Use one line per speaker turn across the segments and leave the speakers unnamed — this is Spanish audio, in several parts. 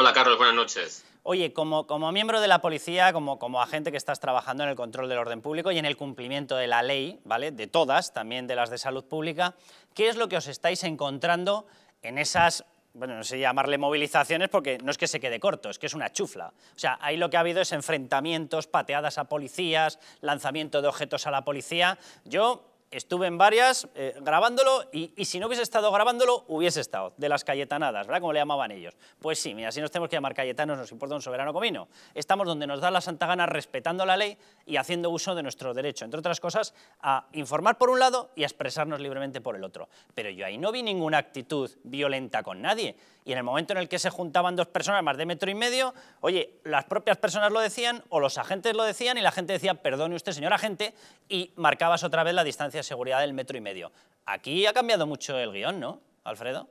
Hola Carlos, buenas noches.
Oye, como, como miembro de la policía, como, como agente que estás trabajando en el control del orden público y en el cumplimiento de la ley, ¿vale? De todas, también de las de salud pública, ¿qué es lo que os estáis encontrando en esas, bueno, no sé llamarle movilizaciones porque no es que se quede corto, es que es una chufla. O sea, ahí lo que ha habido es enfrentamientos, pateadas a policías, lanzamiento de objetos a la policía. Yo estuve en varias eh, grabándolo y, si no hubiese estado grabándolo, hubiese estado, de las Cayetanadas, ¿verdad? Como le llamaban ellos. Pues sí, mira, si nos tenemos que llamar Cayetanos, nos importa un soberano comino. Estamos donde nos da la santa gana respetando la ley y haciendo uso de nuestro derecho, entre otras cosas, a informar por un lado y a expresarnos libremente por el otro. Pero yo ahí no vi ninguna actitud violenta con nadie y en el momento en el que se juntaban dos personas más de metro y medio, oye, las propias personas lo decían o los agentes lo decían y la gente decía, perdone usted, señor agente, y marcabas otra vez la distancia de seguridad del metro y medio. Aquí ha cambiado mucho el guión, ¿no, Alfredo?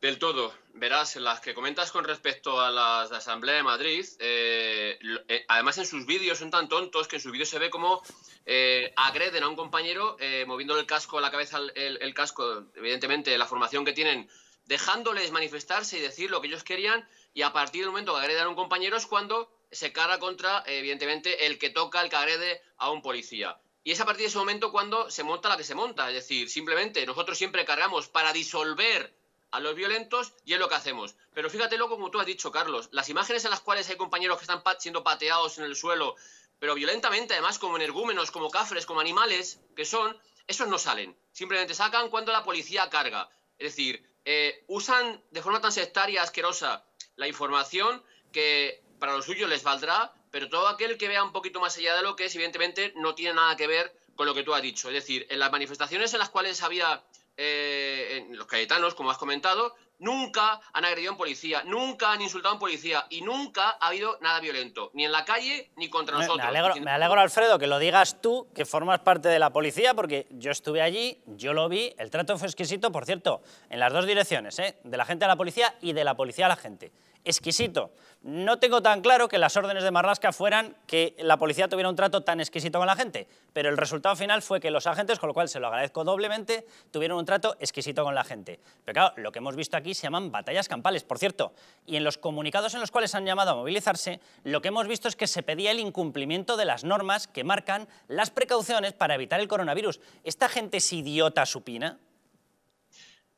Del todo. Verás, las que comentas con respecto a las de Asamblea de Madrid, eh, eh, además en sus vídeos son tan tontos que en sus vídeos se ve como eh, agreden a un compañero moviéndole el casco a la cabeza, el casco, evidentemente la formación que tienen dejándoles manifestarse y decir lo que ellos querían y a partir del momento que agredan a un compañero es cuando se carga contra, evidentemente, el que toca, el que agrede a un policía. Y es a partir de ese momento cuando se monta la que se monta. Es decir, simplemente nosotros siempre cargamos para disolver a los violentos y es lo que hacemos. Pero fíjate luego, como tú has dicho, Carlos, las imágenes en las cuales hay compañeros que están siendo pateados en el suelo, pero violentamente, además, como energúmenos, como cafres, como animales que son, esos no salen. Simplemente sacan cuando la policía carga. Es decir, eh, usan de forma tan sectaria, asquerosa, la información que para los suyos les valdrá, pero todo aquel que vea un poquito más allá de lo que es, evidentemente, no tiene nada que ver con lo que tú has dicho. Es decir, en las manifestaciones en las cuales había eh, los cayetanos, como has comentado, Nunca han agredido a un policía, nunca han insultado a un policía y nunca ha habido nada violento, ni en la calle ni contra nosotros. Me
alegro, Alfredo, que lo digas tú, que formas parte de la policía, porque yo estuve allí, yo lo vi, el trato fue exquisito, por cierto, en las dos direcciones, ¿eh? de la gente a la policía y de la policía a la gente exquisito. No tengo tan claro que las órdenes de marrasca fueran que la policía tuviera un trato tan exquisito con la gente, pero el resultado final fue que los agentes, con lo cual se lo agradezco doblemente, tuvieron un trato exquisito con la gente. Pero claro, lo que hemos visto aquí se llaman batallas campales, por cierto, y en los comunicados en los cuales han llamado a movilizarse, lo que hemos visto es que se pedía el incumplimiento de las normas que marcan las precauciones para evitar el coronavirus. ¿Esta gente es idiota supina?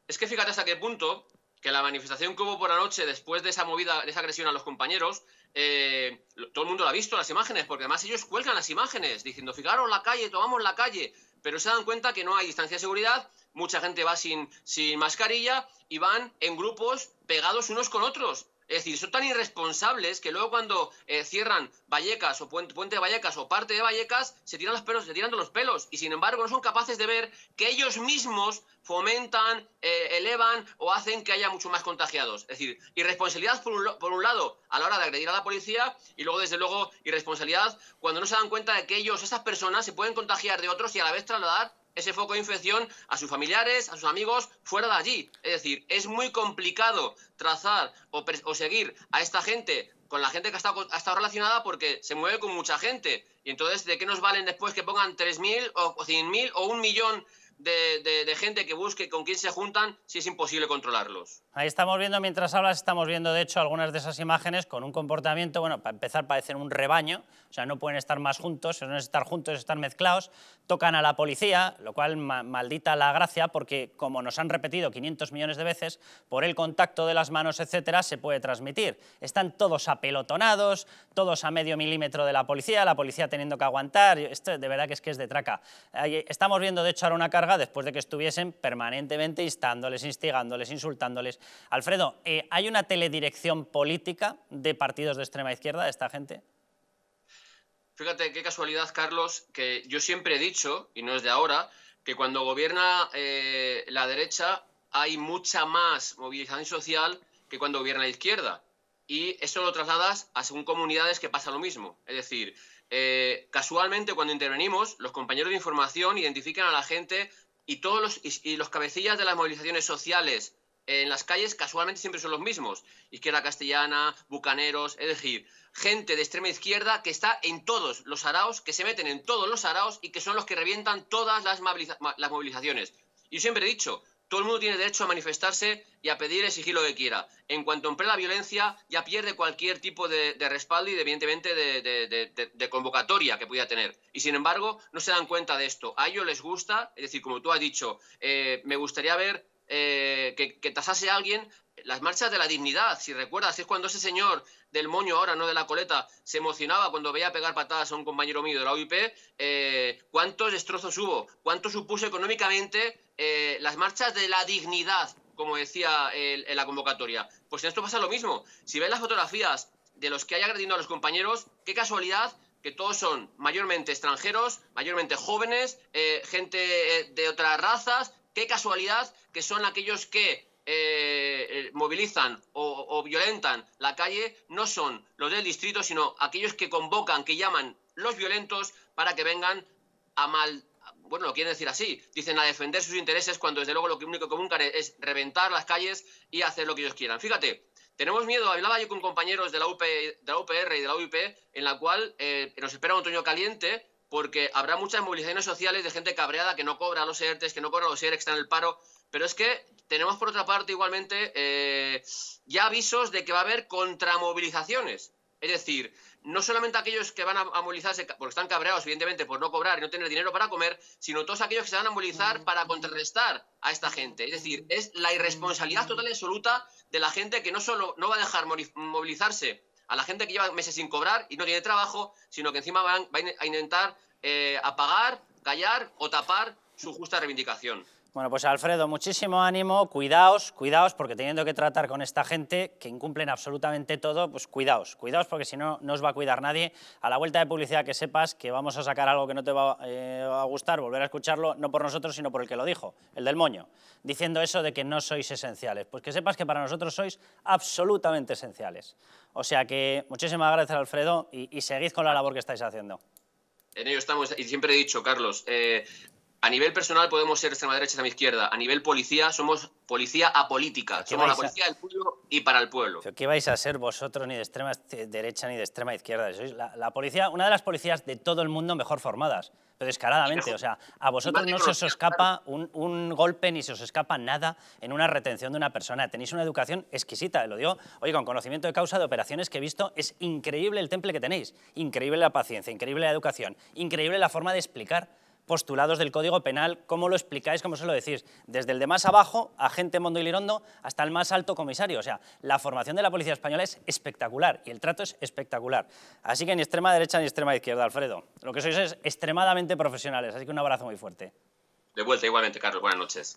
Es que fíjate hasta qué punto que la manifestación que hubo por anoche, después de esa movida, de esa agresión a los compañeros, eh, todo el mundo lo ha visto, las imágenes, porque además ellos cuelgan las imágenes diciendo, fijaros la calle, tomamos la calle, pero se dan cuenta que no hay distancia de seguridad, mucha gente va sin, sin mascarilla y van en grupos pegados unos con otros. Es decir, son tan irresponsables que luego cuando eh, cierran Vallecas o puente, de Vallecas o parte de Vallecas, se tiran los pelos, se tiran los pelos. Y sin embargo, no son capaces de ver que ellos mismos fomentan, eh, elevan o hacen que haya mucho más contagiados. Es decir, irresponsabilidad por un, por un lado a la hora de agredir a la policía y luego, desde luego, irresponsabilidad cuando no se dan cuenta de que ellos, esas personas, se pueden contagiar de otros y a la vez trasladar ese foco de infección a sus familiares, a sus amigos, fuera de allí. Es decir, es muy complicado trazar o, seguir a esta gente con la gente que ha estado, ha estado, relacionada porque se mueve con mucha gente. Y entonces, ¿de qué nos valen después que pongan 3.000 o 100.000 o un millón de, gente que busque con quién se juntan si es imposible controlarlos.
Ahí estamos viendo, mientras hablas, estamos viendo de hecho algunas de esas imágenes con un comportamiento, bueno, para empezar parecen un rebaño, o sea, no pueden estar más juntos, no es estar juntos, es estar mezclados, tocan a la policía, lo cual maldita la gracia porque como nos han repetido 500 millones de veces, por el contacto de las manos, etcétera, se puede transmitir. Están todos apelotonados, todos a medio milímetro de la policía, la policía teniendo que aguantar, esto de verdad que es que es de traca. Estamos viendo de hecho ahora una carga después de que estuviesen permanentemente instándoles, instigándoles, insultándoles. Alfredo, eh, ¿hay una teledirección política de partidos de extrema izquierda de esta gente?
Fíjate qué casualidad, Carlos, que yo siempre he dicho, y no es de ahora, que cuando gobierna eh, la derecha hay mucha más movilización social que cuando gobierna la izquierda y eso lo trasladas a según comunidades que pasa lo mismo. Es decir, eh, casualmente cuando intervenimos, los compañeros de información identifican a la gente y todos los, y, los cabecillas de las movilizaciones sociales en las calles casualmente siempre son los mismos. Izquierda castellana, bucaneros, es decir, gente de extrema izquierda que está en todos los araos, que se meten en todos los araos y que son los que revientan todas las, movilizaciones. Y yo siempre he dicho, todo el mundo tiene derecho a manifestarse y a pedir, exigir lo que quiera. En cuanto emplea la violencia, ya pierde cualquier tipo de, respaldo y, evidentemente, de, convocatoria que pudiera tener. Y, sin embargo, no se dan cuenta de esto. A ellos les gusta, es decir, como tú has dicho, eh, me gustaría ver eh, que, tasase alguien las marchas de la dignidad, si recuerdas, es cuando ese señor del moño ahora, no de la coleta, se emocionaba cuando veía pegar patadas a un compañero mío de la OIP, eh, cuántos destrozos hubo, cuánto supuso económicamente eh, las marchas de la dignidad, como decía en la convocatoria. Pues en esto pasa lo mismo. Si ven las fotografías de los que hay agrediendo a los compañeros, qué casualidad que todos son mayormente extranjeros, mayormente jóvenes, eh, gente eh, de otras razas, qué casualidad que son aquellos que movilizan o, o, violentan la calle, no son los del distrito, sino aquellos que convocan, que llaman los violentos para que vengan a mal bueno, lo quieren decir así, dicen a defender sus intereses cuando desde luego lo único que buscan es, reventar las calles y hacer lo que ellos quieran. Fíjate, tenemos miedo, hablaba yo con compañeros de la, UP, de la UPR y de la UIP, en la cual eh, nos espera un otoño caliente porque habrá muchas movilizaciones sociales de gente cabreada que no cobra los ERTES, que no cobra los ERTES, que están en el paro, pero es que tenemos por otra parte igualmente eh, ya avisos de que va a haber contramovilizaciones es decir, no solamente aquellos que van a, movilizarse porque están cabreados, evidentemente, por no cobrar y no tener dinero para comer, sino todos aquellos que se van a movilizar para contrarrestar a esta gente. Es decir, es la irresponsabilidad total y absoluta de la gente que no solo no va a dejar movilizarse a la gente que lleva meses sin cobrar y no tiene trabajo, sino que encima van, a intentar eh, apagar, callar o tapar su justa reivindicación.
Bueno, pues Alfredo, muchísimo ánimo, cuidaos, cuidaos, porque teniendo que tratar con esta gente que incumplen absolutamente todo, pues cuidaos, cuidaos, porque si no, no os va a cuidar nadie. A la vuelta de publicidad que sepas que vamos a sacar algo que no te va eh, a gustar, volver a escucharlo, no por nosotros, sino por el que lo dijo, el del moño, diciendo eso de que no sois esenciales. Pues que sepas que para nosotros sois absolutamente esenciales. O sea que muchísimas gracias, Alfredo, y, y seguid con la labor que estáis haciendo.
En ello estamos, y siempre he dicho, Carlos, eh, a nivel personal podemos ser extrema derecha, extrema izquierda. A nivel policía somos policía apolítica. Somos la policía del pueblo y para el pueblo. ¿Qué
vais a ser vosotros ni de extrema derecha ni de extrema izquierda? Sois la, policía, una de las policías de todo el mundo mejor formadas, pero descaradamente. O sea, a vosotros no se os escapa un, golpe ni se os escapa nada en una retención de una persona. Tenéis una educación exquisita, lo digo. Oye, con conocimiento de causa de operaciones que he visto, es increíble el temple que tenéis. Increíble la paciencia, increíble la educación, increíble la forma de explicar postulados del Código Penal, ¿cómo lo explicáis, cómo se lo decís? Desde el de más abajo, agente Mondo y Lirondo, hasta el más alto comisario. O sea, la formación de la policía española es espectacular y el trato es espectacular. Así que ni extrema derecha ni extrema izquierda, Alfredo. Lo que sois es extremadamente profesionales, así que un abrazo muy fuerte.
De vuelta igualmente, Carlos. Buenas noches.